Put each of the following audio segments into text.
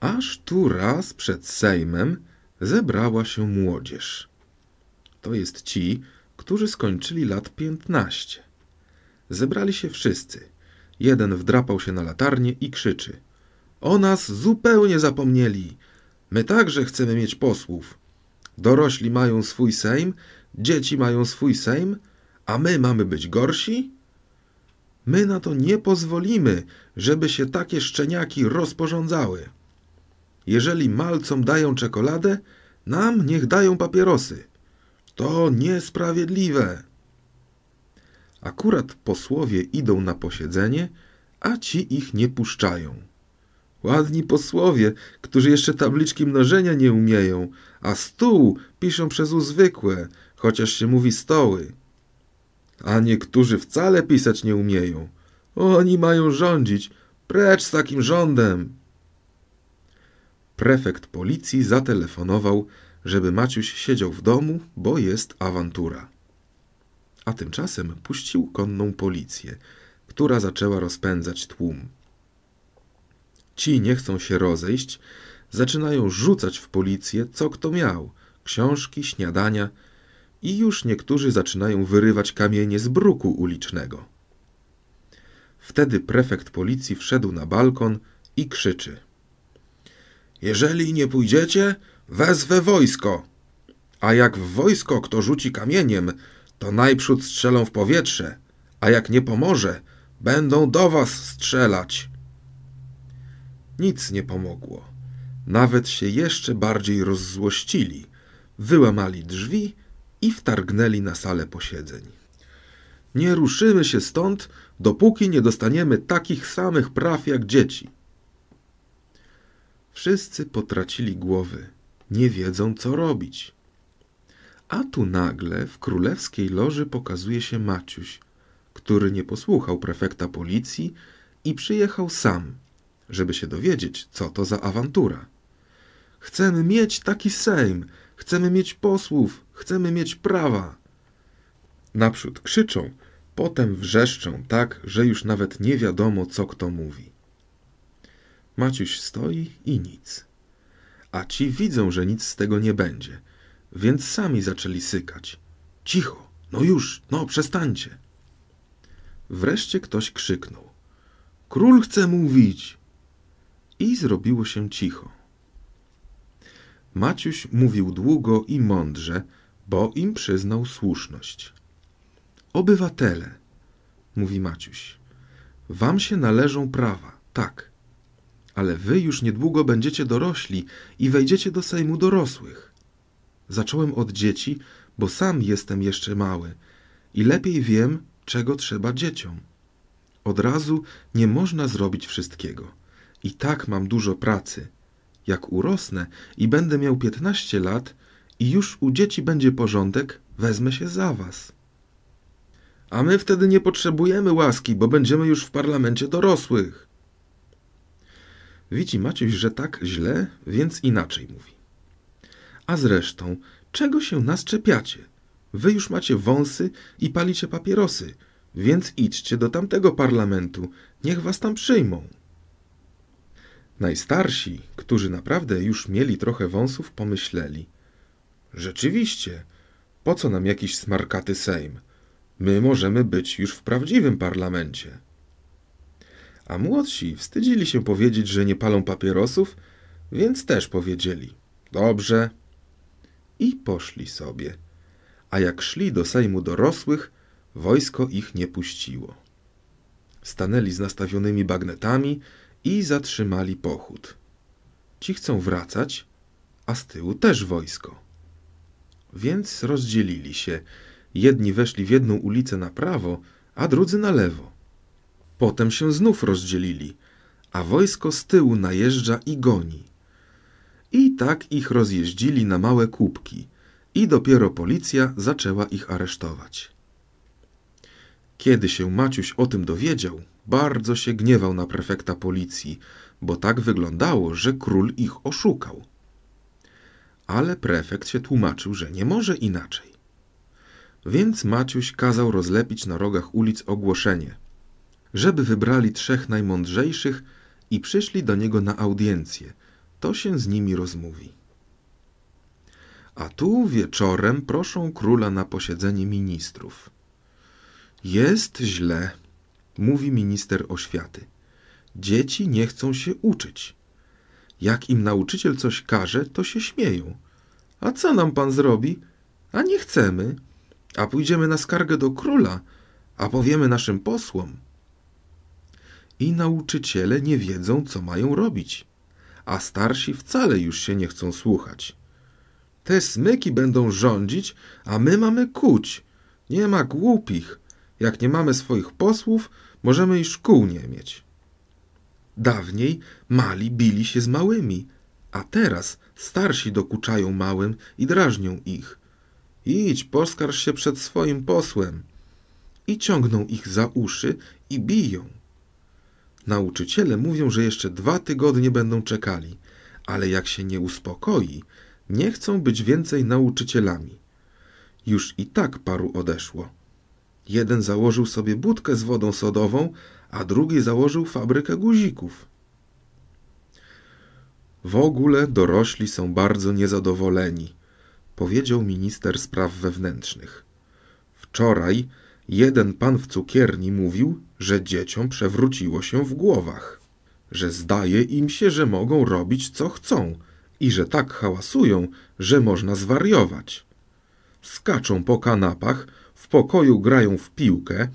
aż tu raz przed Sejmem zebrała się młodzież. To jest ci, którzy skończyli lat piętnaście. Zebrali się wszyscy. Jeden wdrapał się na latarnię i krzyczy. O nas zupełnie zapomnieli. My także chcemy mieć posłów. Dorośli mają swój Sejm, dzieci mają swój Sejm, a my mamy być gorsi? My na to nie pozwolimy, żeby się takie szczeniaki rozporządzały. Jeżeli malcom dają czekoladę, nam niech dają papierosy. To niesprawiedliwe. Akurat posłowie idą na posiedzenie, a ci ich nie puszczają. Ładni posłowie, którzy jeszcze tabliczki mnożenia nie umieją, a stół piszą przez uzwykłe, chociaż się mówi stoły. A niektórzy wcale pisać nie umieją. Oni mają rządzić. Precz z takim rządem! Prefekt policji zatelefonował, żeby Maciuś siedział w domu, bo jest awantura. A tymczasem puścił konną policję, która zaczęła rozpędzać tłum. Ci nie chcą się rozejść, zaczynają rzucać w policję, co kto miał książki, śniadania i już niektórzy zaczynają wyrywać kamienie z bruku ulicznego. Wtedy prefekt policji wszedł na balkon i krzyczy – jeżeli nie pójdziecie, wezwę wojsko. A jak w wojsko kto rzuci kamieniem, to najprzód strzelą w powietrze, a jak nie pomoże, będą do was strzelać. Nic nie pomogło. Nawet się jeszcze bardziej rozzłościli, wyłamali drzwi i wtargnęli na salę posiedzeń. Nie ruszymy się stąd, dopóki nie dostaniemy takich samych praw jak dzieci – Wszyscy potracili głowy, nie wiedzą co robić. A tu nagle w królewskiej loży pokazuje się Maciuś, który nie posłuchał prefekta policji i przyjechał sam, żeby się dowiedzieć, co to za awantura. Chcemy mieć taki Sejm, chcemy mieć posłów, chcemy mieć prawa. Naprzód krzyczą, potem wrzeszczą tak, że już nawet nie wiadomo, co kto mówi. Maciuś stoi i nic. A ci widzą, że nic z tego nie będzie, więc sami zaczęli sykać. Cicho, no już, no przestańcie. Wreszcie ktoś krzyknął. Król chce mówić! I zrobiło się cicho. Maciuś mówił długo i mądrze, bo im przyznał słuszność. Obywatele, mówi Maciuś, wam się należą prawa, tak, ale wy już niedługo będziecie dorośli i wejdziecie do Sejmu dorosłych. Zacząłem od dzieci, bo sam jestem jeszcze mały i lepiej wiem, czego trzeba dzieciom. Od razu nie można zrobić wszystkiego. I tak mam dużo pracy. Jak urosnę i będę miał piętnaście lat i już u dzieci będzie porządek, wezmę się za was. A my wtedy nie potrzebujemy łaski, bo będziemy już w parlamencie dorosłych. Widzi Maciuś, że tak źle, więc inaczej mówi. A zresztą, czego się nas czepiacie? Wy już macie wąsy i palicie papierosy, więc idźcie do tamtego parlamentu, niech was tam przyjmą. Najstarsi, którzy naprawdę już mieli trochę wąsów, pomyśleli. Rzeczywiście, po co nam jakiś smarkaty Sejm? My możemy być już w prawdziwym parlamencie a młodsi wstydzili się powiedzieć, że nie palą papierosów, więc też powiedzieli: Dobrze. I poszli sobie. A jak szli do Sejmu dorosłych, wojsko ich nie puściło. Stanęli z nastawionymi bagnetami i zatrzymali pochód. Ci chcą wracać, a z tyłu też wojsko. Więc rozdzielili się. Jedni weszli w jedną ulicę na prawo, a drudzy na lewo. Potem się znów rozdzielili, a wojsko z tyłu najeżdża i goni. I tak ich rozjeździli na małe kubki i dopiero policja zaczęła ich aresztować. Kiedy się Maciuś o tym dowiedział, bardzo się gniewał na prefekta policji, bo tak wyglądało, że król ich oszukał. Ale prefekt się tłumaczył, że nie może inaczej. Więc Maciuś kazał rozlepić na rogach ulic ogłoszenie – żeby wybrali trzech najmądrzejszych i przyszli do niego na audiencję. To się z nimi rozmówi. A tu wieczorem proszą króla na posiedzenie ministrów. Jest źle, mówi minister oświaty. Dzieci nie chcą się uczyć. Jak im nauczyciel coś każe, to się śmieją. A co nam pan zrobi? A nie chcemy. A pójdziemy na skargę do króla, a powiemy naszym posłom i nauczyciele nie wiedzą, co mają robić, a starsi wcale już się nie chcą słuchać. Te smyki będą rządzić, a my mamy kuć. Nie ma głupich. Jak nie mamy swoich posłów, możemy i szkół nie mieć. Dawniej mali bili się z małymi, a teraz starsi dokuczają małym i drażnią ich. Idź, poskarż się przed swoim posłem. I ciągną ich za uszy i biją. Nauczyciele mówią, że jeszcze dwa tygodnie będą czekali, ale jak się nie uspokoi, nie chcą być więcej nauczycielami. Już i tak paru odeszło. Jeden założył sobie budkę z wodą sodową, a drugi założył fabrykę guzików. W ogóle dorośli są bardzo niezadowoleni, powiedział minister spraw wewnętrznych. Wczoraj Jeden pan w cukierni mówił, że dzieciom przewróciło się w głowach, że zdaje im się, że mogą robić co chcą i że tak hałasują, że można zwariować. Skaczą po kanapach, w pokoju grają w piłkę,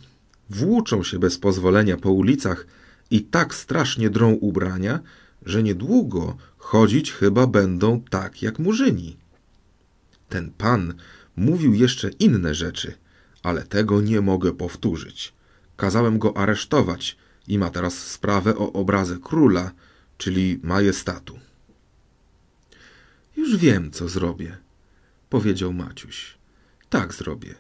włóczą się bez pozwolenia po ulicach i tak strasznie drą ubrania, że niedługo chodzić chyba będą tak jak murzyni. Ten pan mówił jeszcze inne rzeczy – ale tego nie mogę powtórzyć. Kazałem go aresztować i ma teraz sprawę o obrazę króla, czyli majestatu. Już wiem, co zrobię, powiedział Maciuś. Tak zrobię.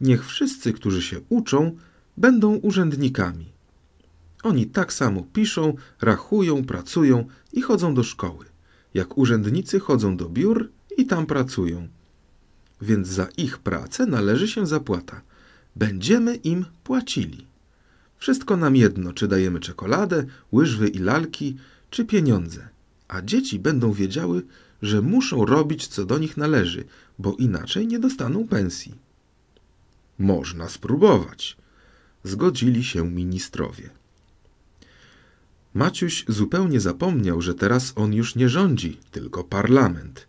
Niech wszyscy, którzy się uczą, będą urzędnikami. Oni tak samo piszą, rachują, pracują i chodzą do szkoły, jak urzędnicy chodzą do biur i tam pracują więc za ich pracę należy się zapłata. Będziemy im płacili. Wszystko nam jedno, czy dajemy czekoladę, łyżwy i lalki, czy pieniądze. A dzieci będą wiedziały, że muszą robić, co do nich należy, bo inaczej nie dostaną pensji. Można spróbować. Zgodzili się ministrowie. Maciuś zupełnie zapomniał, że teraz on już nie rządzi, tylko parlament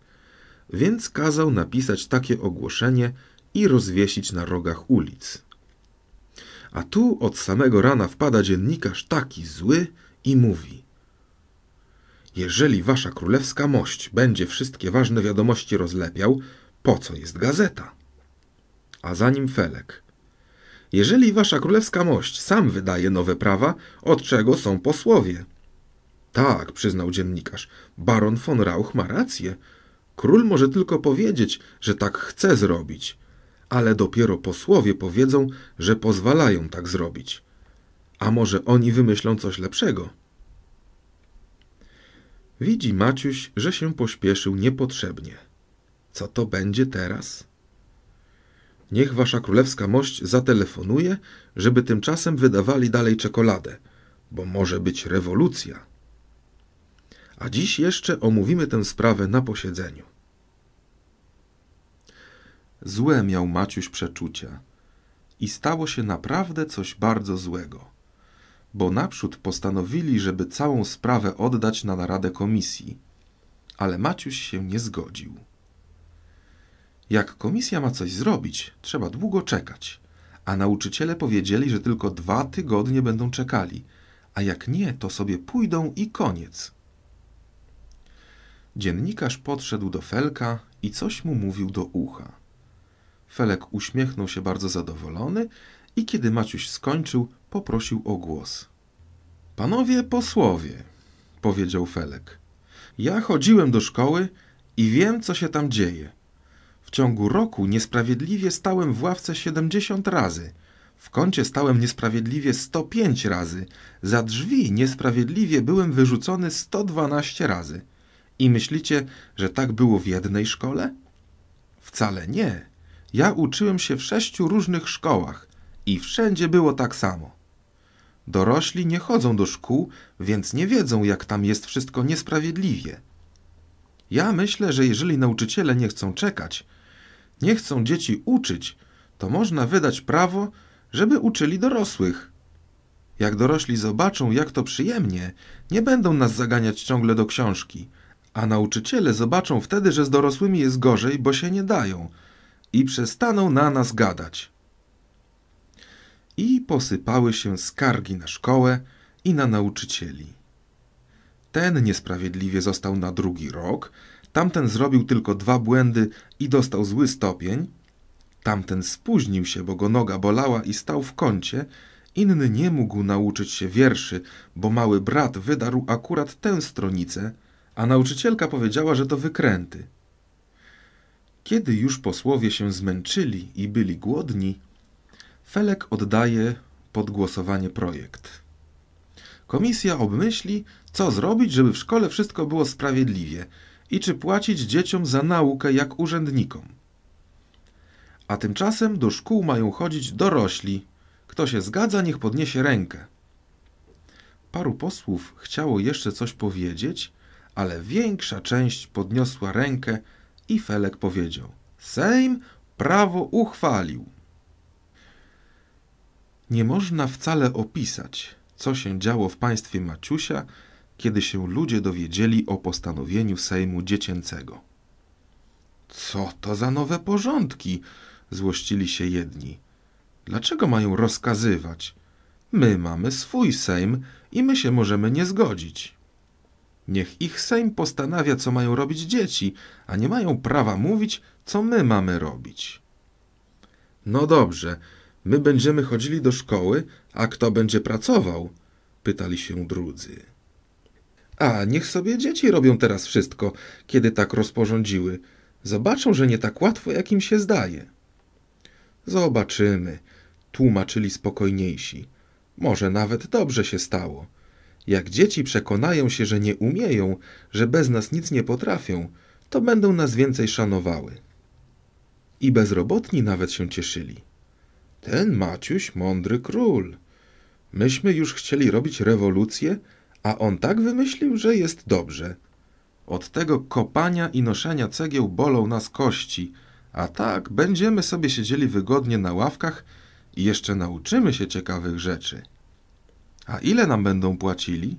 więc kazał napisać takie ogłoszenie i rozwiesić na rogach ulic. A tu od samego rana wpada dziennikarz taki zły i mówi: Jeżeli wasza królewska mość będzie wszystkie ważne wiadomości rozlepiał, po co jest gazeta? A za nim Felek. Jeżeli wasza królewska mość sam wydaje nowe prawa, od czego są posłowie? Tak, przyznał dziennikarz, baron von Rauch ma rację. Król może tylko powiedzieć, że tak chce zrobić, ale dopiero posłowie powiedzą, że pozwalają tak zrobić. A może oni wymyślą coś lepszego? Widzi Maciuś, że się pośpieszył niepotrzebnie. Co to będzie teraz? Niech wasza królewska mość zatelefonuje, żeby tymczasem wydawali dalej czekoladę, bo może być rewolucja. A dziś jeszcze omówimy tę sprawę na posiedzeniu. Złe miał Maciuś przeczucia. I stało się naprawdę coś bardzo złego. Bo naprzód postanowili, żeby całą sprawę oddać na naradę komisji. Ale Maciuś się nie zgodził. Jak komisja ma coś zrobić, trzeba długo czekać. A nauczyciele powiedzieli, że tylko dwa tygodnie będą czekali, a jak nie, to sobie pójdą i koniec. Dziennikarz podszedł do Felka i coś mu mówił do ucha. Felek uśmiechnął się bardzo zadowolony i kiedy Maciuś skończył, poprosił o głos. Panowie posłowie, powiedział Felek. Ja chodziłem do szkoły i wiem, co się tam dzieje. W ciągu roku niesprawiedliwie stałem w ławce 70 razy. W kącie stałem niesprawiedliwie 105 razy. Za drzwi niesprawiedliwie byłem wyrzucony 112 razy. I myślicie, że tak było w jednej szkole? Wcale nie. Ja uczyłem się w sześciu różnych szkołach i wszędzie było tak samo. Dorośli nie chodzą do szkół, więc nie wiedzą, jak tam jest wszystko niesprawiedliwie. Ja myślę, że jeżeli nauczyciele nie chcą czekać, nie chcą dzieci uczyć, to można wydać prawo, żeby uczyli dorosłych. Jak dorośli zobaczą, jak to przyjemnie, nie będą nas zaganiać ciągle do książki, a nauczyciele zobaczą wtedy, że z dorosłymi jest gorzej, bo się nie dają – i przestaną na nas gadać. I posypały się skargi na szkołę i na nauczycieli. Ten niesprawiedliwie został na drugi rok, tamten zrobił tylko dwa błędy i dostał zły stopień, tamten spóźnił się, bo go noga bolała i stał w kącie, inny nie mógł nauczyć się wierszy, bo mały brat wydarł akurat tę stronicę, a nauczycielka powiedziała, że to wykręty – kiedy już posłowie się zmęczyli i byli głodni, Felek oddaje pod głosowanie projekt. Komisja obmyśli, co zrobić, żeby w szkole wszystko było sprawiedliwie i czy płacić dzieciom za naukę jak urzędnikom. A tymczasem do szkół mają chodzić dorośli. Kto się zgadza, niech podniesie rękę. Paru posłów chciało jeszcze coś powiedzieć, ale większa część podniosła rękę i Felek powiedział: Sejm prawo uchwalił. Nie można wcale opisać, co się działo w państwie Maciusia, kiedy się ludzie dowiedzieli o postanowieniu Sejmu Dziecięcego. Co to za nowe porządki? złościli się jedni. Dlaczego mają rozkazywać? My mamy swój Sejm i my się możemy nie zgodzić. Niech ich Sejm postanawia, co mają robić dzieci, a nie mają prawa mówić, co my mamy robić. No dobrze, my będziemy chodzili do szkoły, a kto będzie pracował? Pytali się drudzy. A niech sobie dzieci robią teraz wszystko, kiedy tak rozporządziły. Zobaczą, że nie tak łatwo, jak im się zdaje. Zobaczymy, tłumaczyli spokojniejsi. Może nawet dobrze się stało. Jak dzieci przekonają się, że nie umieją, że bez nas nic nie potrafią, to będą nas więcej szanowały. I bezrobotni nawet się cieszyli. Ten Maciuś mądry król. Myśmy już chcieli robić rewolucję, a on tak wymyślił, że jest dobrze. Od tego kopania i noszenia cegieł bolą nas kości, a tak będziemy sobie siedzieli wygodnie na ławkach i jeszcze nauczymy się ciekawych rzeczy. A ile nam będą płacili?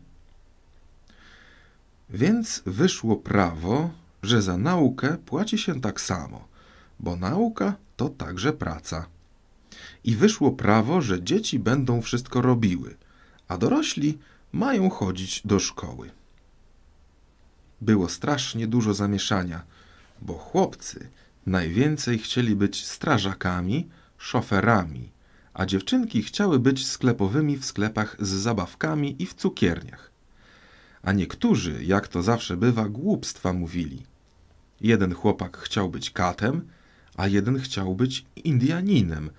Więc wyszło prawo, że za naukę płaci się tak samo, bo nauka to także praca. I wyszło prawo, że dzieci będą wszystko robiły, a dorośli mają chodzić do szkoły. Było strasznie dużo zamieszania, bo chłopcy najwięcej chcieli być strażakami, szoferami, a dziewczynki chciały być sklepowymi w sklepach z zabawkami i w cukierniach. A niektórzy, jak to zawsze bywa, głupstwa mówili. Jeden chłopak chciał być katem, a jeden chciał być Indianinem,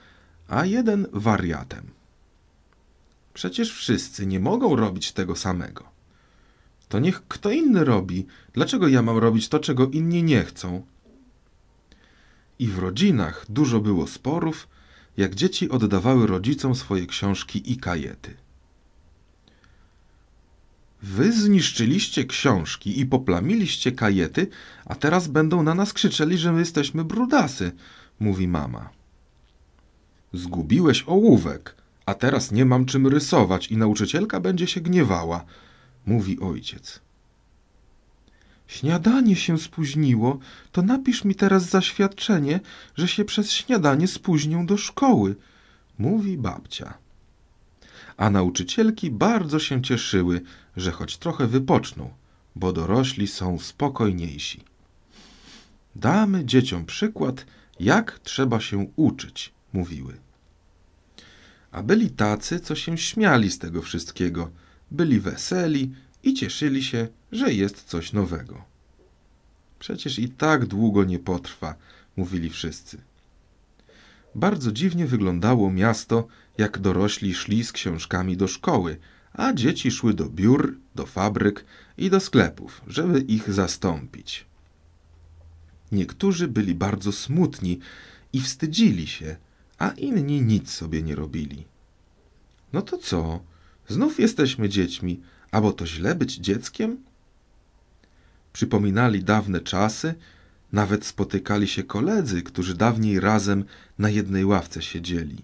a jeden wariatem. Przecież wszyscy nie mogą robić tego samego. To niech kto inny robi. Dlaczego ja mam robić to, czego inni nie chcą? I w rodzinach dużo było sporów, jak dzieci oddawały rodzicom swoje książki i kajety. Wy zniszczyliście książki i poplamiliście kajety, a teraz będą na nas krzyczeli, że my jesteśmy brudasy, mówi mama. Zgubiłeś ołówek, a teraz nie mam czym rysować i nauczycielka będzie się gniewała, mówi ojciec. Śniadanie się spóźniło, to napisz mi teraz zaświadczenie, że się przez śniadanie spóźnią do szkoły, mówi babcia. A nauczycielki bardzo się cieszyły, że choć trochę wypoczną, bo dorośli są spokojniejsi. Damy dzieciom przykład, jak trzeba się uczyć, mówiły. A byli tacy, co się śmiali z tego wszystkiego, byli weseli, i cieszyli się, że jest coś nowego. Przecież i tak długo nie potrwa, mówili wszyscy. Bardzo dziwnie wyglądało miasto, jak dorośli szli z książkami do szkoły, a dzieci szły do biur, do fabryk i do sklepów, żeby ich zastąpić. Niektórzy byli bardzo smutni i wstydzili się, a inni nic sobie nie robili. No to co? Znów jesteśmy dziećmi, Albo to źle być dzieckiem? Przypominali dawne czasy, nawet spotykali się koledzy, którzy dawniej razem na jednej ławce siedzieli.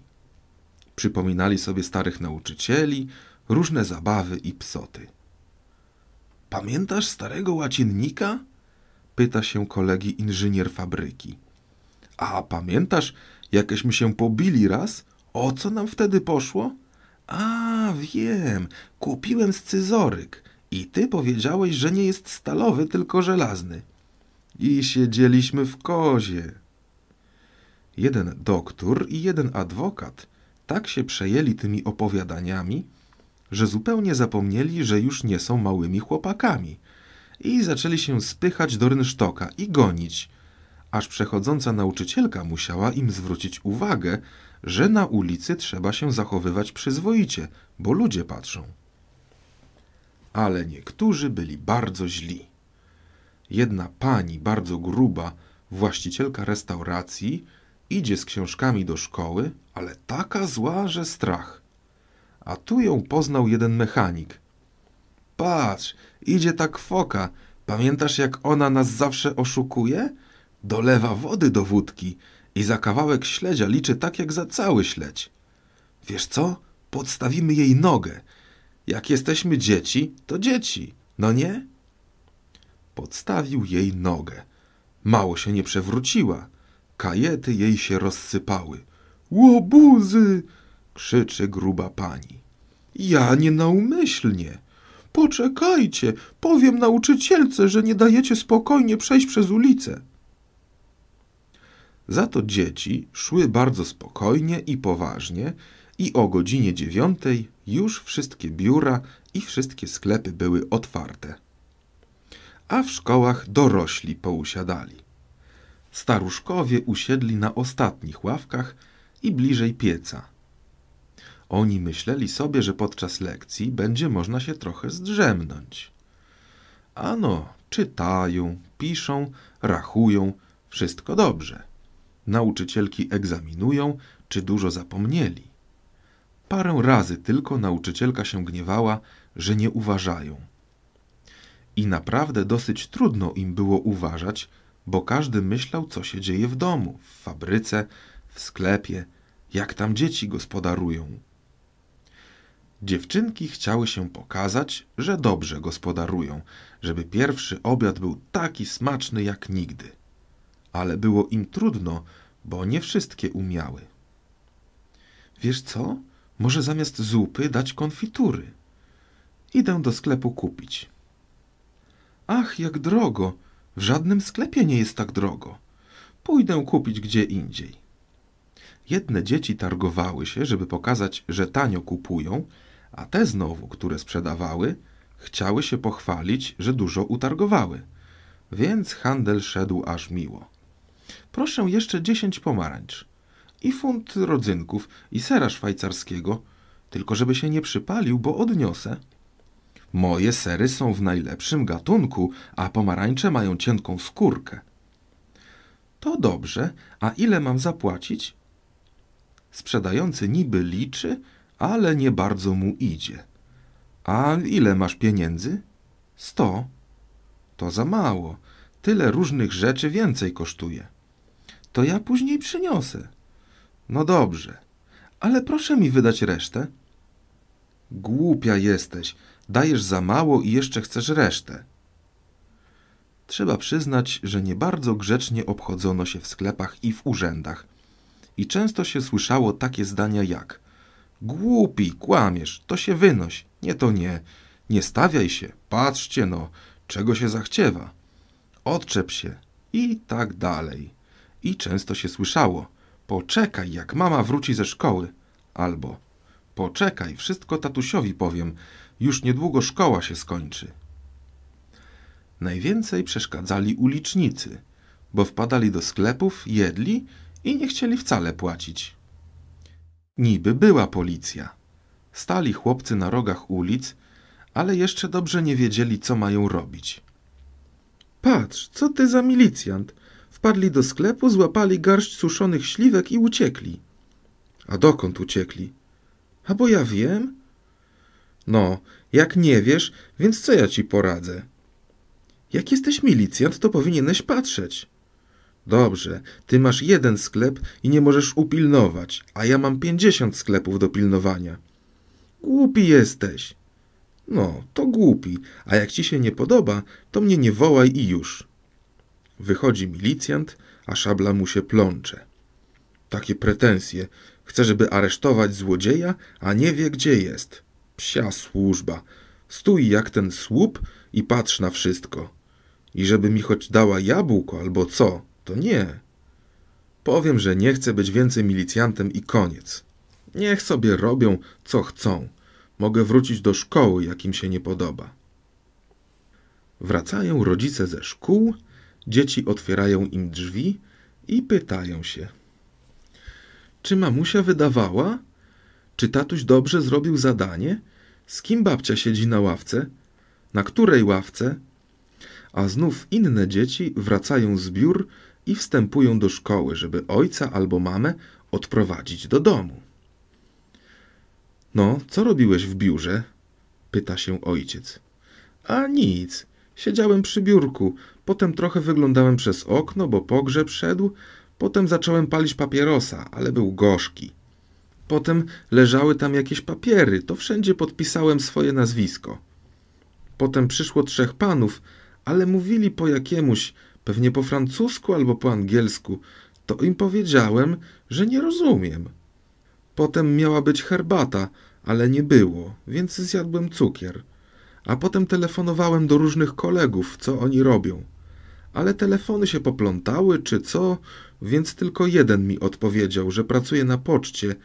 Przypominali sobie starych nauczycieli, różne zabawy i psoty. Pamiętasz starego łacinnika? Pyta się kolegi inżynier fabryki. A pamiętasz, jakeśmy się pobili raz? O co nam wtedy poszło? A, wiem, kupiłem scyzoryk i ty powiedziałeś, że nie jest stalowy, tylko żelazny. I siedzieliśmy w kozie. Jeden doktor i jeden adwokat tak się przejęli tymi opowiadaniami, że zupełnie zapomnieli, że już nie są małymi chłopakami i zaczęli się spychać do rynsztoka i gonić, aż przechodząca nauczycielka musiała im zwrócić uwagę, że na ulicy trzeba się zachowywać przyzwoicie, bo ludzie patrzą. Ale niektórzy byli bardzo źli. Jedna pani, bardzo gruba, właścicielka restauracji, idzie z książkami do szkoły, ale taka zła, że strach. A tu ją poznał jeden mechanik. Patrz, idzie ta kwoka. Pamiętasz, jak ona nas zawsze oszukuje? Dolewa wody do wódki i za kawałek śledzia liczy tak jak za cały śledź. Wiesz co? Podstawimy jej nogę. Jak jesteśmy dzieci, to dzieci, no nie? Podstawił jej nogę. Mało się nie przewróciła. Kajety jej się rozsypały. Łobuzy! krzyczy gruba pani. Ja nie naumyślnie. Poczekajcie, powiem nauczycielce, że nie dajecie spokojnie przejść przez ulicę. Za to dzieci szły bardzo spokojnie i poważnie i o godzinie dziewiątej już wszystkie biura i wszystkie sklepy były otwarte. A w szkołach dorośli pousiadali. Staruszkowie usiedli na ostatnich ławkach i bliżej pieca. Oni myśleli sobie, że podczas lekcji będzie można się trochę zdrzemnąć. Ano, czytają, piszą, rachują, wszystko dobrze. Nauczycielki egzaminują, czy dużo zapomnieli. Parę razy tylko nauczycielka się gniewała, że nie uważają. I naprawdę dosyć trudno im było uważać, bo każdy myślał, co się dzieje w domu, w fabryce, w sklepie, jak tam dzieci gospodarują. Dziewczynki chciały się pokazać, że dobrze gospodarują, żeby pierwszy obiad był taki smaczny jak nigdy ale było im trudno, bo nie wszystkie umiały. Wiesz co? Może zamiast zupy dać konfitury. Idę do sklepu kupić. Ach, jak drogo! W żadnym sklepie nie jest tak drogo. Pójdę kupić gdzie indziej. Jedne dzieci targowały się, żeby pokazać, że tanio kupują, a te znowu, które sprzedawały, chciały się pochwalić, że dużo utargowały. Więc handel szedł aż miło. Proszę jeszcze dziesięć pomarańcz. I funt rodzynków, i sera szwajcarskiego. Tylko żeby się nie przypalił, bo odniosę. Moje sery są w najlepszym gatunku, a pomarańcze mają cienką skórkę. To dobrze, a ile mam zapłacić? Sprzedający niby liczy, ale nie bardzo mu idzie. A ile masz pieniędzy? Sto. To za mało. Tyle różnych rzeczy więcej kosztuje to ja później przyniosę. No dobrze, ale proszę mi wydać resztę. Głupia jesteś, dajesz za mało i jeszcze chcesz resztę. Trzeba przyznać, że nie bardzo grzecznie obchodzono się w sklepach i w urzędach. I często się słyszało takie zdania jak Głupi, kłamiesz, to się wynoś, nie to nie, nie stawiaj się, patrzcie no, czego się zachciewa, odczep się i tak dalej. I często się słyszało: Poczekaj, jak mama wróci ze szkoły. Albo Poczekaj, wszystko tatusiowi powiem, już niedługo szkoła się skończy. Najwięcej przeszkadzali ulicznicy, bo wpadali do sklepów, jedli i nie chcieli wcale płacić. Niby była policja. Stali chłopcy na rogach ulic, ale jeszcze dobrze nie wiedzieli, co mają robić. Patrz, co ty za milicjant! Wpadli do sklepu, złapali garść suszonych śliwek i uciekli. A dokąd uciekli? A bo ja wiem. No, jak nie wiesz, więc co ja ci poradzę? Jak jesteś milicjant, to powinieneś patrzeć. Dobrze, ty masz jeden sklep i nie możesz upilnować, a ja mam pięćdziesiąt sklepów do pilnowania. Głupi jesteś. No, to głupi, a jak ci się nie podoba, to mnie nie wołaj i już. Wychodzi milicjant, a szabla mu się plącze. Takie pretensje. Chce, żeby aresztować złodzieja, a nie wie, gdzie jest. Psia służba. Stój jak ten słup i patrz na wszystko. I żeby mi choć dała jabłko albo co, to nie. Powiem, że nie chcę być więcej milicjantem i koniec. Niech sobie robią, co chcą. Mogę wrócić do szkoły, jak im się nie podoba. Wracają rodzice ze szkół Dzieci otwierają im drzwi i pytają się. Czy mamusia wydawała? Czy tatuś dobrze zrobił zadanie? Z kim babcia siedzi na ławce? Na której ławce? A znów inne dzieci wracają z biur i wstępują do szkoły, żeby ojca albo mamę odprowadzić do domu. No, co robiłeś w biurze? pyta się ojciec. A nic, Siedziałem przy biurku, potem trochę wyglądałem przez okno, bo pogrzeb szedł, potem zacząłem palić papierosa, ale był gorzki. Potem leżały tam jakieś papiery, to wszędzie podpisałem swoje nazwisko. Potem przyszło trzech panów, ale mówili po jakiemuś, pewnie po francusku albo po angielsku, to im powiedziałem, że nie rozumiem. Potem miała być herbata, ale nie było, więc zjadłem cukier. A potem telefonowałem do różnych kolegów, co oni robią. Ale telefony się poplątały, czy co, więc tylko jeden mi odpowiedział, że pracuje na poczcie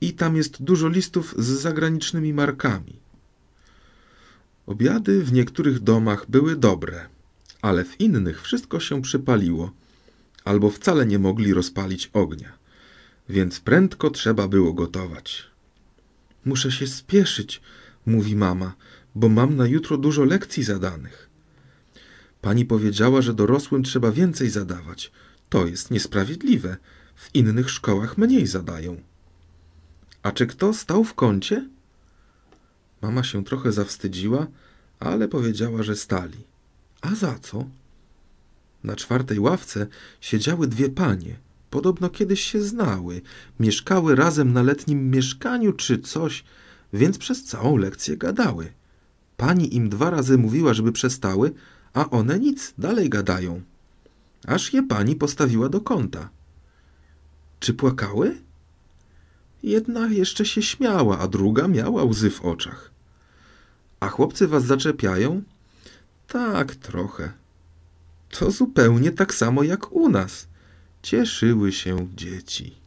i tam jest dużo listów z zagranicznymi markami. Obiady w niektórych domach były dobre, ale w innych wszystko się przypaliło, albo wcale nie mogli rozpalić ognia, więc prędko trzeba było gotować. Muszę się spieszyć, mówi mama, bo mam na jutro dużo lekcji zadanych. Pani powiedziała, że dorosłym trzeba więcej zadawać. To jest niesprawiedliwe. W innych szkołach mniej zadają. A czy kto stał w kącie? Mama się trochę zawstydziła, ale powiedziała, że stali. A za co? Na czwartej ławce siedziały dwie panie. Podobno kiedyś się znały, mieszkały razem na letnim mieszkaniu czy coś, więc przez całą lekcję gadały. Pani im dwa razy mówiła, żeby przestały, a one nic, dalej gadają. Aż je pani postawiła do kąta. Czy płakały? Jedna jeszcze się śmiała, a druga miała łzy w oczach. A chłopcy was zaczepiają? Tak, trochę. To zupełnie tak samo jak u nas. Cieszyły się dzieci.